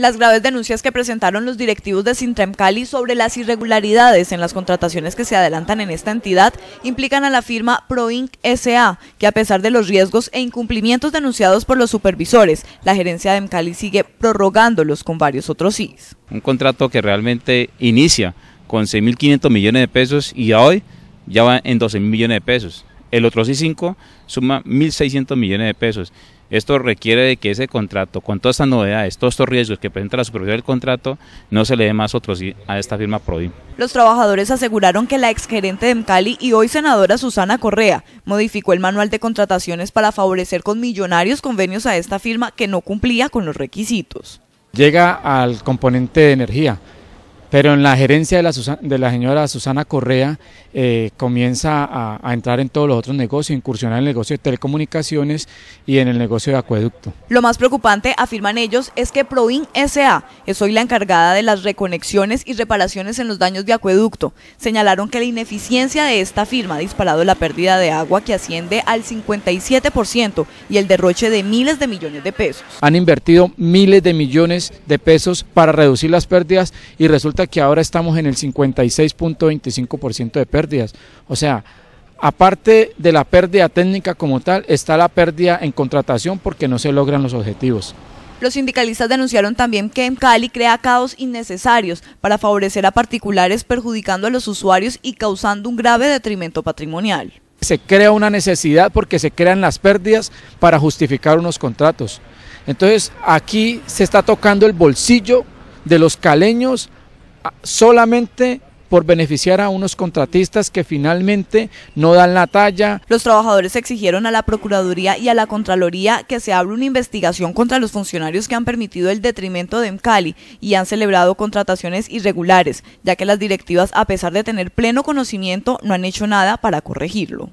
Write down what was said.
las graves denuncias que presentaron los directivos de Sintrem Cali sobre las irregularidades en las contrataciones que se adelantan en esta entidad implican a la firma Proinc SA, que a pesar de los riesgos e incumplimientos denunciados por los supervisores, la gerencia de Cali sigue prorrogándolos con varios otros CIS. Un contrato que realmente inicia con 6.500 millones de pesos y hoy ya va en 12.000 millones de pesos el otro sí 5 suma 1.600 millones de pesos. Esto requiere de que ese contrato, con todas estas novedades, todos estos riesgos que presenta la supervisión del contrato, no se le dé más otro sí a esta firma Prodim. Los trabajadores aseguraron que la exgerente de Mcali y hoy senadora Susana Correa modificó el manual de contrataciones para favorecer con millonarios convenios a esta firma que no cumplía con los requisitos. Llega al componente de energía pero en la gerencia de la, de la señora Susana Correa eh, comienza a, entrar en todos los otros negocios, incursionar en el negocio de telecomunicaciones y en el negocio de acueducto. Lo más preocupante, afirman ellos, es que Provin SA es hoy la encargada de las reconexiones y reparaciones en los daños de acueducto. Señalaron que la ineficiencia de esta firma ha disparado la pérdida de agua que asciende al 57% y el derroche de miles de millones de pesos. Han invertido miles de millones de pesos para reducir las pérdidas y resulta que ahora estamos en el 56.25% de pérdidas. O sea, aparte de la pérdida técnica como tal, está la pérdida en contratación porque no se logran los objetivos. Los sindicalistas denunciaron también que en Cali crea caos innecesarios para favorecer a particulares perjudicando a los usuarios y causando un grave detrimento patrimonial. Se crea una necesidad porque se crean las pérdidas para justificar unos contratos. Entonces aquí se está tocando el bolsillo de los caleños solamente por beneficiar a unos contratistas que finalmente no dan la talla. Los trabajadores exigieron a la Procuraduría y a la Contraloría que se abra una investigación contra los funcionarios que han permitido el detrimento de MCALI y han celebrado contrataciones irregulares, ya que las directivas, a pesar de tener pleno conocimiento, no han hecho nada para corregirlo.